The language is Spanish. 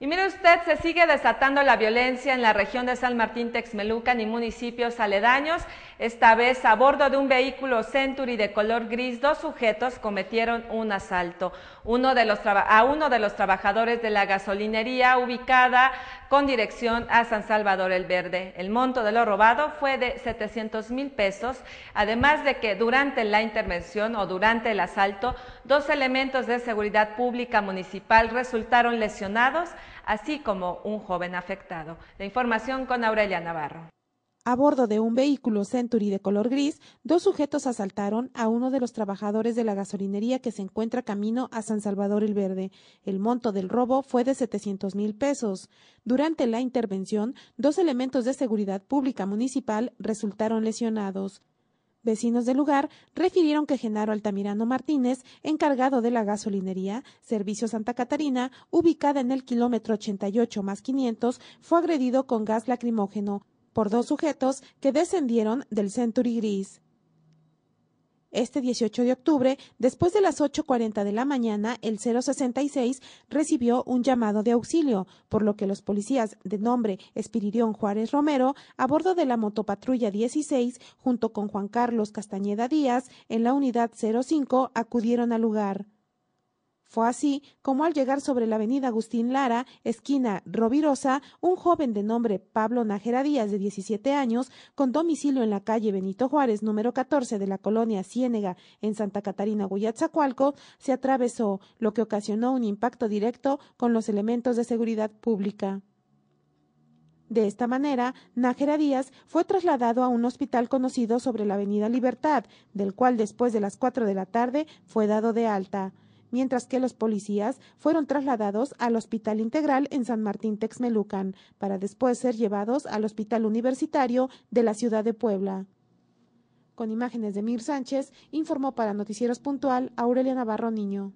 Y mire usted, se sigue desatando la violencia en la región de San Martín Texmelucan y municipios aledaños. Esta vez, a bordo de un vehículo Century de color gris, dos sujetos cometieron un asalto uno de los a uno de los trabajadores de la gasolinería ubicada con dirección a San Salvador el Verde. El monto de lo robado fue de 700 mil pesos, además de que durante la intervención o durante el asalto, dos elementos de seguridad pública municipal resultaron lesionados así como un joven afectado. La información con Aurelia Navarro. A bordo de un vehículo Century de color gris, dos sujetos asaltaron a uno de los trabajadores de la gasolinería que se encuentra camino a San Salvador el Verde. El monto del robo fue de 700 mil pesos. Durante la intervención, dos elementos de seguridad pública municipal resultaron lesionados. Vecinos del lugar refirieron que Genaro Altamirano Martínez, encargado de la gasolinería Servicio Santa Catarina, ubicada en el kilómetro 88 más 500, fue agredido con gas lacrimógeno por dos sujetos que descendieron del Century Gris. Este 18 de octubre, después de las 8.40 de la mañana, el 066 recibió un llamado de auxilio, por lo que los policías de nombre Espiridión Juárez Romero, a bordo de la motopatrulla 16, junto con Juan Carlos Castañeda Díaz, en la unidad 05, acudieron al lugar. Fue así como al llegar sobre la avenida Agustín Lara, esquina Rovirosa, un joven de nombre Pablo Nájera Díaz, de 17 años, con domicilio en la calle Benito Juárez, número 14 de la colonia Ciénega, en Santa Catarina, Guayatzacualco, se atravesó, lo que ocasionó un impacto directo con los elementos de seguridad pública. De esta manera, Nájera Díaz fue trasladado a un hospital conocido sobre la Avenida Libertad, del cual después de las 4 de la tarde fue dado de alta mientras que los policías fueron trasladados al Hospital Integral en San Martín Texmelucan, para después ser llevados al Hospital Universitario de la ciudad de Puebla. Con imágenes de Mir Sánchez, informó para Noticieros Puntual Aurelia Navarro Niño.